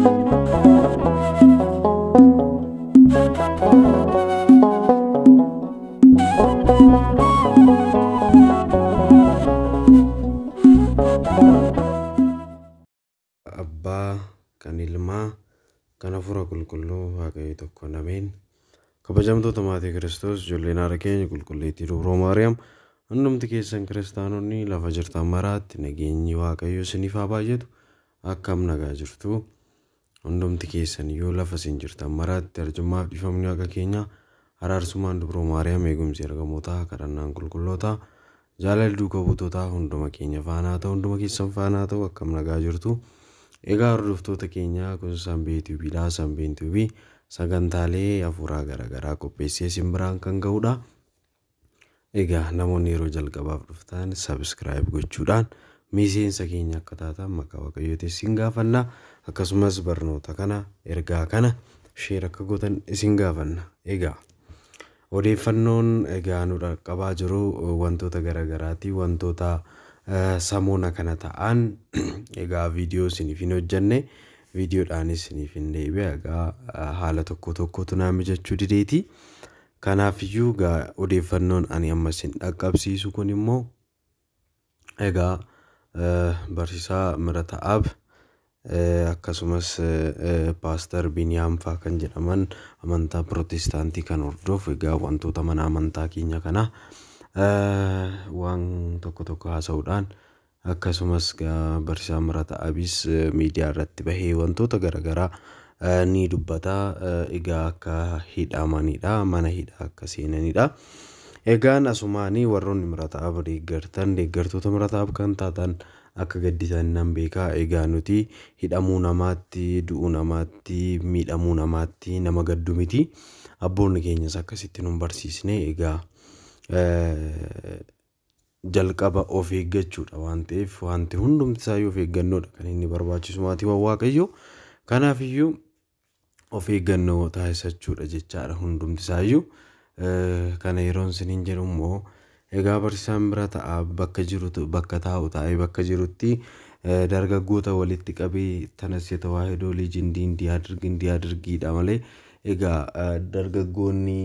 Abbaa kan Ilmaa kan afura Qulqulluu Waaqayyo tokko kabajamtoota maatii Kiristoos ijoolleen haara keenya qulqullittii dubroo Maariyaam hundumti keessan kiristaanonni lafa jirtan maraatti nageenyi Waaqayyo isiniif haa baay'atu akkam nagaa jirtu. Hundumti keessan yoo lafa isin jirtan maraatti arjummaaf dhifamni waaqa keenyaa araarsummaan dubroo maariyaam eegumsi ergamootaa kadhannaan qulqullootaa jaalalli duukaa buutootaa hunduma keenya faanaa ta'u hunduma keessan faanaa ta'u akkam nagaa jirtu egaa hordoftoota keenya gosa sanbee tiiviidhaa sanbeen tiivii sagantaalee hafuuraa garaagaraa qopheessee isin biraan kan ga'udha. Egaa namoonni yeroo jalqabaaf dhuftan sabiskiraayib gochuudhaan miseensa keenya akka taatan maqaa waaqayyootiin sin gaafannaa. akkasumas barnoota kana ergaa kana ishee akka gootan isin gaafanna egaa. Odeeffannoon egaa nu qabaa jiru wantoota garaagaraati wantoota samoona kana ta'an egaa viidiyoo isiniif hin hojjenne viidiyoodhaanis isiniif hin deebi'e egaa haala tokko tokkotu naam jechuu dideeti. kanaaf iyyuu egaa odeeffannoon ani amma isin dhaqqabsiisu kun immoo egaa barsiisaa Mirataa Eh, akkasumas eh, eh, paaster Biniyaam fa'aa kan jedhaman amantaa pirootestaantii kan hordoof egaa wantoota mana amantaa keenya kana waan tokko tokko haasa'uudhaan akkasumas barsiisaan marataa abiis miidiyaa irratti bahee wantoota garaagaraa ni dubbata egaa akka hidhamanidha mana hidhaa akka seenanidha. Egaan asumaanii warroonni marataa deeggartan deeggartoota marataa kan taatan akka gaddisannaan beekaa egaa nuti hidhamuu namaatti du'uu namaatti miidhamuu namaatti nama gaddu miti abboonni keenyas akkasitti nun barsiisne egaa jalqaba of eeggachuudha waan ta'eef wanti yoo of eeggannoodha kan inni barbaachisu maatiiwwan waaqayyoo kanaafiyyuu of eeggannoo taasisachuudha jechaadha hundumtisaayyuu kana yeroon siniin jedhu immoo. Egaa barsiisaan bira bakka jirutu bakka taa'u taa'ee bakka jirutti eh, dargaggoota walitti qabee tanas የተዋሕዶ ልጅ እንዲህ እንዲህ አድርግ malee egaa eh, dargaggoonni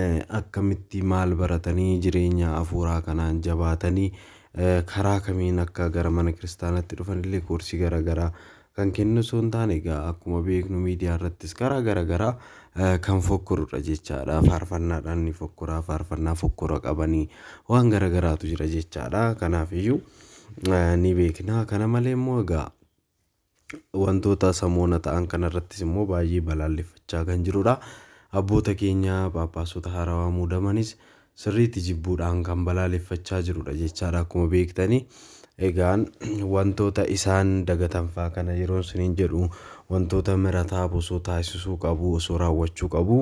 eh, akkamitti maal baratanii jireenya hafuuraa kanaan jabaatanii karaa kamiin akka gara mana kiristaanaatti dhufanillee koorsii garaagaraa kan kennu osoo akkuma beeknu miidiyaa irrattis karaa Eh, kan fokkorudha jechaadha. Faarfannaadhaan ni fokkora. Faarfannaa fokkora qabanii waan garaagaraatu jira jechaadha. Kanaafiyyuu eh, ni beekna. Kana malee immoo egaa wantoota samoona ta'an kanarrattis immoo baay'ee balaaleffachaa kan jirudha. Abboota keenya phaaphaasota haarawaa muudamanis sirriitti jibbuudhaan kan balaaleffachaa jirudha jechaadha akkuma beektani. Egaan wantoota isaan dagatan fa'aa kana yeroo isiniin jedhu wantoota marataa bosoo taasisuu qabu osoo raawwachuu qabu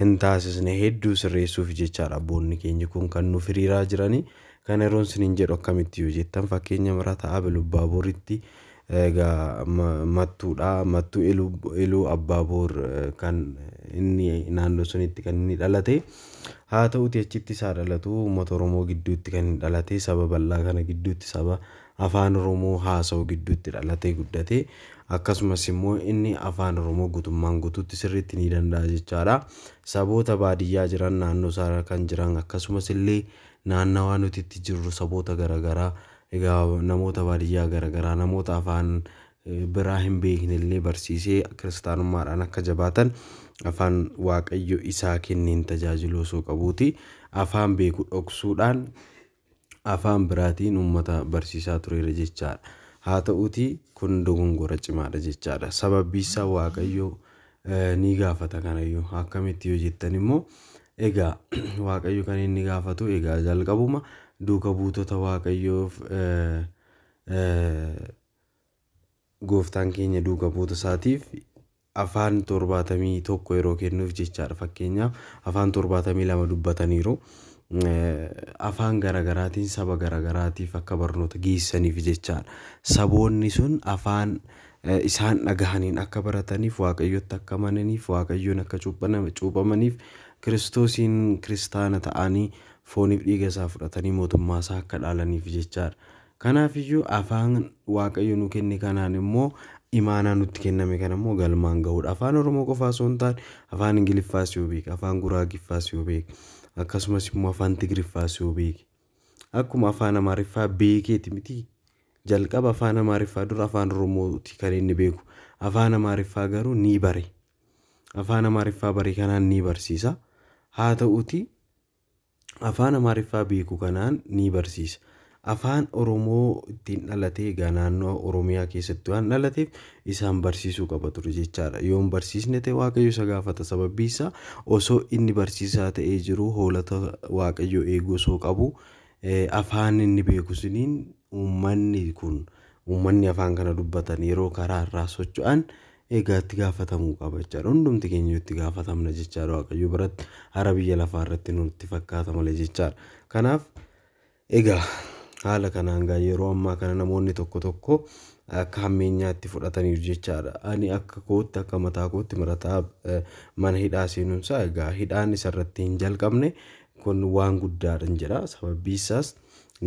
hin taasisne hedduu sirreessuuf jechaadha abboonni keenya kun kan nu firiiraa jiranii kan yeroon siniin jedhu akkamitti yoo fakkeenya marataa bilubbaa booritti Egaa Mattuudha. Mattuu Iluu Abbaaboor eh, kan inni naannoo sunitti kan inni dhalate. Haa ta'uutii achitti isaa dhalatu uummata Oromoo gidduutti kan dhalate saba bal'aa kana gidduutti saba afaan Oromoo haasa'u gidduutti dhalatee guddate. Akkasumas immoo inni afaan Oromoo gutummaan guutuutti sirriitti ni danda'a jechaadha. Saboota baadiyyaa jiran naannoo isaa kan jiran akkasumas illee naannawaa nuti itti jirru saboota garaagaraa Egaa namoota baadiyyaa garaagaraa namoota afaan biraa hin beeknellee barsiisee kiristaanummaadhaan akka jabaatan afaan waaqayyo isaa kenneen tajaajilu osoo qabuuti. Afaan beeku dhoksuudhaan afaan biraatiin uummata barsiisaa tureera jechaadha. Haa ta'uuti kun dogongora cimaadha jechaadha. Sababni waaqayyo ni gaafata kanayyuu akkamitti yoo jettan immoo egaa waaqayyo kan inni gaafatu egaa jalqabuma duuka buutota Waaqayyoof eh, eh, gooftaan keenya duuka buuta isaatiif afaan torbaatamii tokko yeroo kennuuf jechaadha. Fakkeenyaaf afaan torbaatamii lama dubbataniiru. Eh, afaan garaatiin saba garaagaraatiif akka barnoota geessaniif jechaadha. Saboonni sun afaan isaan dhagahaniin akka barataniif waaqayyotti akka amananiif waaqayyoon akka cuuphamaniif kiristoosiin kiristaana ta'anii fooniif dhiiga isaa fudhatanii mootummaa isaa akka dhaalaniif jechaadha. Kanaafiyyuu afaan waaqayyo nu kenne kanaan immoo imaanaa nutti kenname kana immoo galmaan gahudha. Afaan Oromoo qofaa osoo hin afaan Ingiliffaas yoo beeka, afaan Guraagiiffaas yoo beeka, akkasumas immoo afaan Tigiriffaas yoo beeka. Akkuma afaan Amaariffaa beekeeti miti. Jalqaba afaan Amaariffaa dura afaan Oromooti kan inni beeku. Afaan Amaariffaa garuu ni bare. Afaan Amaariffaa bare kanaan ni barsiisa. Haa ta'uutii afaan amaariffaa beeku kanaan ni barsiisa. Afaan Oromoo ittiin dhalatee egaa naannoo Oromiyaa keessatti waan dhalateef isaan barsiisuu qaba ture jechaadha. Yoo hin barsiisne ta'e Waaqayyo isa gaafata. Sababbi isaa osoo inni barsiisaa ta'ee jiru hoolata Waaqayyo eeguu osoo qabu afaan inni beeku siniin uummanni kun uummanni afaan kana dubbatan yeroo karaa irraa socho'an eegaa itti gaafatamuu qaba jechaadha. Hundumti keenya itti gaafatamna jechaadha Waaqayyo biratti hara biyya lafaa irratti nutti fakkaata malee jechaadha. Kanaaf eegaa haala kanaan gaa yeroo ammaa kana namoonni tokko tokko akka hammeenyaatti fudhataniiru jechaadha. Ani akka kootti akka mataa kootti eh, mana hidhaa seenuunsaa egaa hidhaan isarratti hin jalqabne kun waan guddaadhan jedha sababbii isaas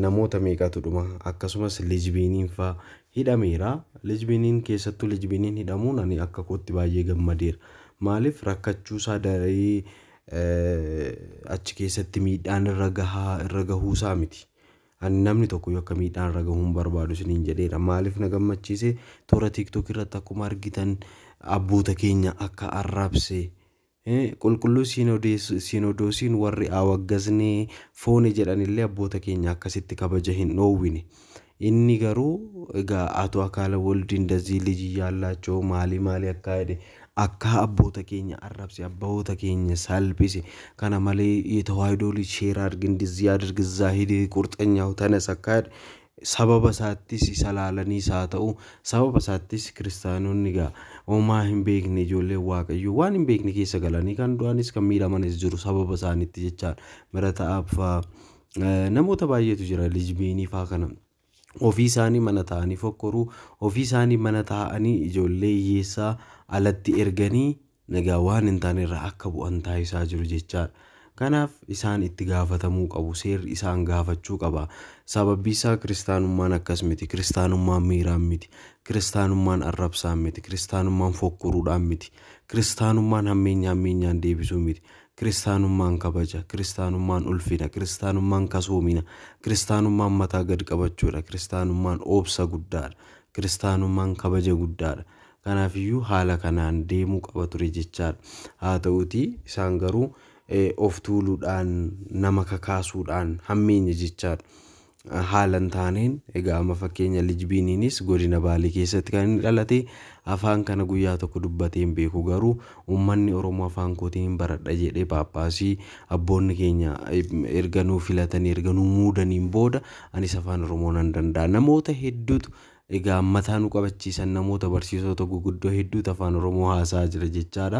namoota meeqatu dhuma akkasumas lizbiiniin fa'aa hidhameera lizbiiniin keessattuu lizbiiniin hidhamuun ani akka kootti baay'ee gammadeera maaliif isaa daree eh, achi keessatti miidhaan irra isaa miti. ani namni tokko yoo akka miidhaan irra gahuun barbaadu isiniin jedheera maaliif na gammachiise toora tiiktook irratti akkuma argitan abboota keenya akka arraabsee. qulqulluu siinodoosiin warri awaggaznee foone jedhanillee abboota keenya akkasitti kabaja hin dhoowwine. inni garuu egaa atoo akaala waldi እንደዚህ ልጅ እያላቸው ማሊ ማሊ akka አካ አቦተ ኬኛ አራብሴ አባወተ ኬኛ ሳልቢሴ ከነ መሌ የተዋህዶ ልጅ ሼር አድርግ እንደዚህ አድርግ እዛ ሂድ ቁርጠኛው ተነስ አካሄድ sababa isaattis isa laalanis haa ta'u sababa isaattis kiristaanonni gaa homaa hin beekne ijoolleen waaqayyoo waan hin beekne keessa galanii kan du'anis kan miidhamanis jiru sababa isaaniitti jechaan mirata abbaa eh, namoota baay'eetu jira lijbiiniifaa kana. Ofii isaanii mana taa'anii fokkoruu ofii isaanii mana taa'anii ijoollee hiyyeessaa alatti erganii nagaa waan hin taanerraa akka bu'an taasisaa jiru jechaadha. Kanaaf isaan itti gaafatamuu qabu seerri isaan gaafachuu qaba sababbi isaa kiristaanummaan akkas miti kiristaanummaan miiraan miti kiristaanummaan arrabsaan miti kiristaanummaan fokkuruudhaan miti kiristaanummaan hammeenya hammeenyaan deebisuu miti kiristaanummaan kabaja kiristaanummaan ulfina kiristaanummaan kasoomina kiristaanummaan mataa gad qabachuudha kiristaanummaan oobsa guddaadha kiristaanummaan kabaja guddaadha. Kanaafiyyuu haala kanaan deemuu qaba ture jechaadha haa ta'utii isaan garuu Eh, of tuuluudhaan nama kakaasuudhaan hammeenye jechaadha. Ah, haalan taanen egaa ama fakkeenya Lijbiiniinis godina Baalee keessatti kan inni dhalate afaan kana guyyaa tokko dubbatee beeku garuu ummanni Oromoo afaan kootiin baradha jedhee paappaasii abboonni keenya eh, erganuu filatanii erganuu muudaniin booda anis afaan Oromoo nan danda'a namoota hedduutu egaa ammataa nu qabachiisan namoota barsiisota guguddoo hedduutu afaan oromoo haasa'aa jira jechaadha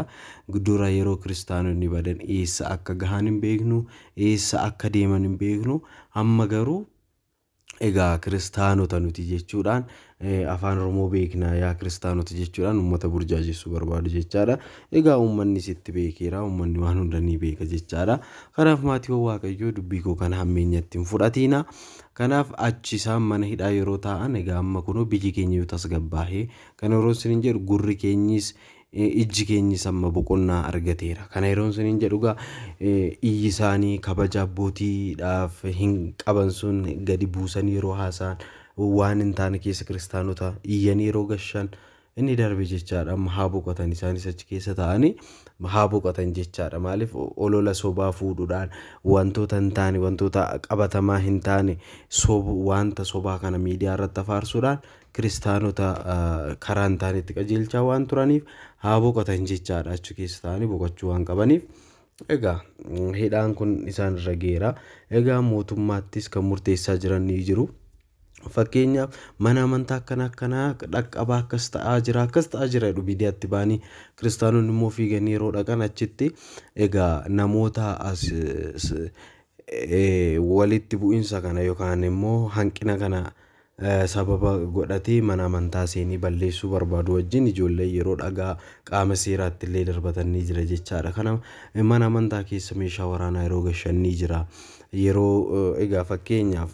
gudduura yeroo kiristaanonni badan eessa akka gahan hin beeknu eessa akka deeman hin beeknu amma garuu Egaa kiristaanota nuti jechuudhaan afaan Oromoo beekna yaa kiristaanota jechuudhaan uummata burjaajessuu barbaadu jechaadha. Egaa uummanni sitti beekeera, uummanni waan hundanii beeka jechaadha. Kanaaf matii Waaqayyoo dubbii koo kana hammeenyatti hin Kanaaf achi isaan mana hidhaa yeroo taa'an egaa amma kunoo biyyi keenya yoo tasgabbaahee kan yeroo isin jedhu gurri keenyis Eh, ijji keenyi samma boqonnaa argateera. Kana yeroon suniin jedhu egaa eh, iyyi kabaja abbootiidhaaf hin qaban sun gadi buusan yeroo hasaan waan hin taane keessa kiristaanota iyyanii yeroo gashan inni darbe jechaadha. Haa boqotan isaanis keessa taa'anii haa boqotan jechaadha. Maaliif olola sobaa fuudhuudhaan wantoota hin taane wantoota qabatamaa hin taane wanta sobaa kana miidiyaa irratti kiristaanota karaa hin taane qajeelchaa waan turaniif haa boqotan jechaadha achi keessa ta'anii boqochuu waan qabaniif. Egaa hidhaan kun isaan irra geera. Egaa mootummaattis kan murteessaa jiran ni jiru. Fakkeenyaaf mana amantaa akkana akkanaa dhaqqabaa akkas ta'aa jira akkas ta'aa jira jedhu biidiyaatti baanii kiristaanonni immoo yeroo dhaqan achitti egaa namoota as e, walitti bu'insa kana yookaan immoo hanqina kana. Eh, sababa godhatee mana amantaa seenii balleessuu barbaadu wajjin ijoollee yeroo dhagaa qaama seeraatti illee jira jechaadha. Kana eh, mana amantaa keessa meeshaa waraanaa yeroo gashannii jira. Yeroo eh, egaa fakkeenyaaf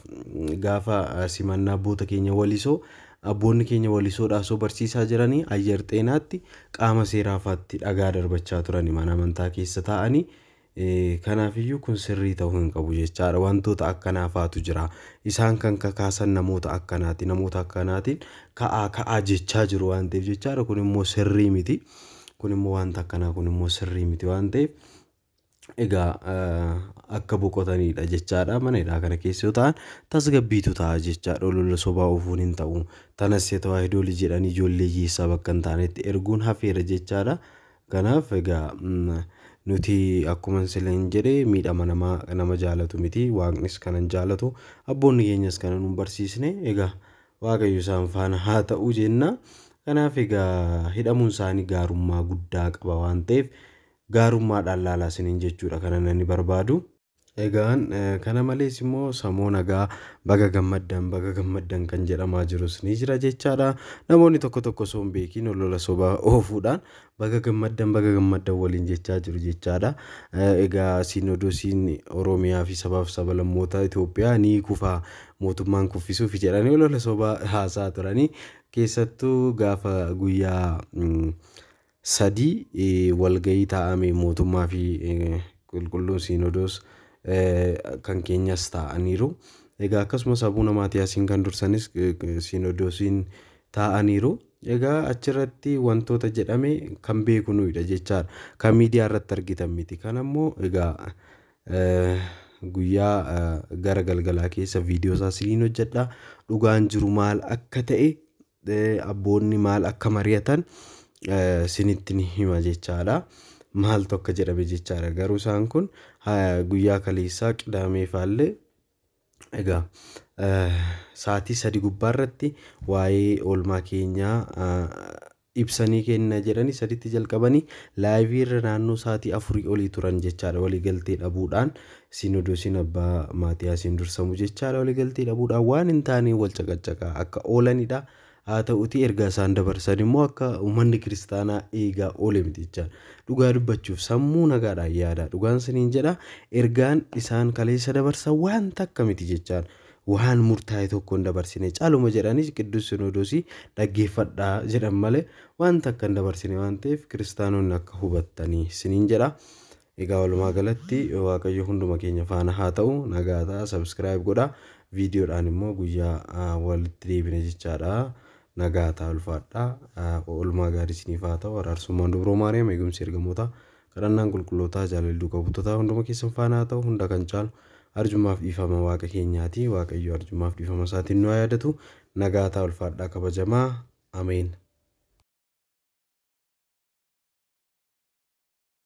gaafa simannaa abboota keenya walisoo abboonni keenya walisoodhaa osoo barsiisaa jiranii ayyar xeenaatti qaama seeraa faatti dhagaa darbachaa turani mana amantaa keessa taa'anii. Kanaafiyyuu kun sirrii ta'uu hin qabu jechaadha. Wantoota akkanaafaatu jira. Isaan kan kakaasan namoota akkanaatiin ka'aa ka'aa jechaa jiru waan ta'eef jechaadha. Kun immoo miti. wanta akkanaa kun immoo sirrii miti waan ta'eef egaa akka boqotanidha jechaadha. kana ta'an tasgabbiitu ta'a jechaadha. Olola sobaa ofuun hin ta'u. Tanas jedhanii ijoollee bakka hin taanetti erguun hafeera jechaadha. egaa mm, nuti akkuma sileen jedhee miidhama namaa nama jaalatu miti waaqnis kanan jaalatu abboonni keenyas kana nu barsiisne egaa waaqayyo isaan faana haa ta'u jenna kanaaf egaa hidhamuun isaanii gaarummaa guddaa qaba waan ta'eef gaarummaadhaan laalaa isiniin jechuudha kana nani barbaadu. Egaan eh, kana malees immoo sammuu nagaa baga gammaddan baga gammaddan kan jedhamaa jirus ni jira jechaadha. Namoonni tokko tokko osoo beekiin olola sobaa oofuudhaan baga gammaddan baga gammaddan waliin jechaa jiru jechaadha. Eh, egaa siinodoosiin Oromiyaa fi sabaaf sabalammoota Itoophiyaa ni kufaa mootummaan kuffisuuf jedhanii olola sobaa haasaa turanii keessattuu gaafa guyyaa mm, sadii eh, walgayii taa'ame mootummaa fi qulqulluun siinodoos. kan keenyas taa'aniiru. Egaa akkasumas Abuuna Maatiyaasiin kan dursanis Siinodoosiin taa'aniiru. Egaa achirratti wantoota jedhame kan beeku nuyidha jechaadha. Kan miidiyaa irratti argitan miti. Kanammoo egaa guyyaa gara galgalaa keessa viidiyoo isaa siliin hojjedhaa. Dhugaan jiru maal akka ta'e abboonni maal akka mari'atan sinittiin hima jechaadha. maal tokko jedhame jechaadha. Garuu isaan kun guyyaa kaleessaa qidaamee egaa sa'aatii sadi gubbaarratti waa'ee oolmaa keenyaa ibsanii kenna jedhanii saditti jalqabanii laayivii naannoo sa'aatii afurii olii turan jechaadha waliigaltee dhabuudhaan sinodosiin abbaa maatiyaasiin dursamu jechaadha waliigaltee dhabuudhaan waan hin wal caqacaqaa akka oolanidha. haa ta'uutii ergaa isaan dabarsan immoo akka uummanni kiristaanaa eegaa oole miti jecha dhugaa dubbachuuf sammuu nagaadhaan yaada dhugaan siniin jedha ergaan isaan kaleessa dabarsan wanta akka miti jechaan waan murtaa'e tokko hin dabarsine caaluma jedhanis qidduus sinodoosii dhaggeeffadhaa jedhan malee wanta akka hin dabarsine waan ta'eef kiristaanonni akka hubattanii siniin jedha. Egaa walumaa galatti waaqayyo hunduma keenya faana haa ta'u nagaa ta'a sabiskiraayib godha viidiyoodhaan immoo guyyaa ah, walitti deebine jechaadha. nagaataa ulfaadhaa olmaa gaarii isiniif haa ta'u araarsummaan dubroo maariyaam eegumsi ergamootaa kadhannaan qulqullootaa jaalalli qabutotaa hunduma keessan faana haa ta'u hunda kan caalu arjummaaf dhiifama waaqa keenyaati waaqayyo arjummaaf dhiifama isaatiin nu yaadatu nagaataa ulfaadhaa kabajamaa ameen.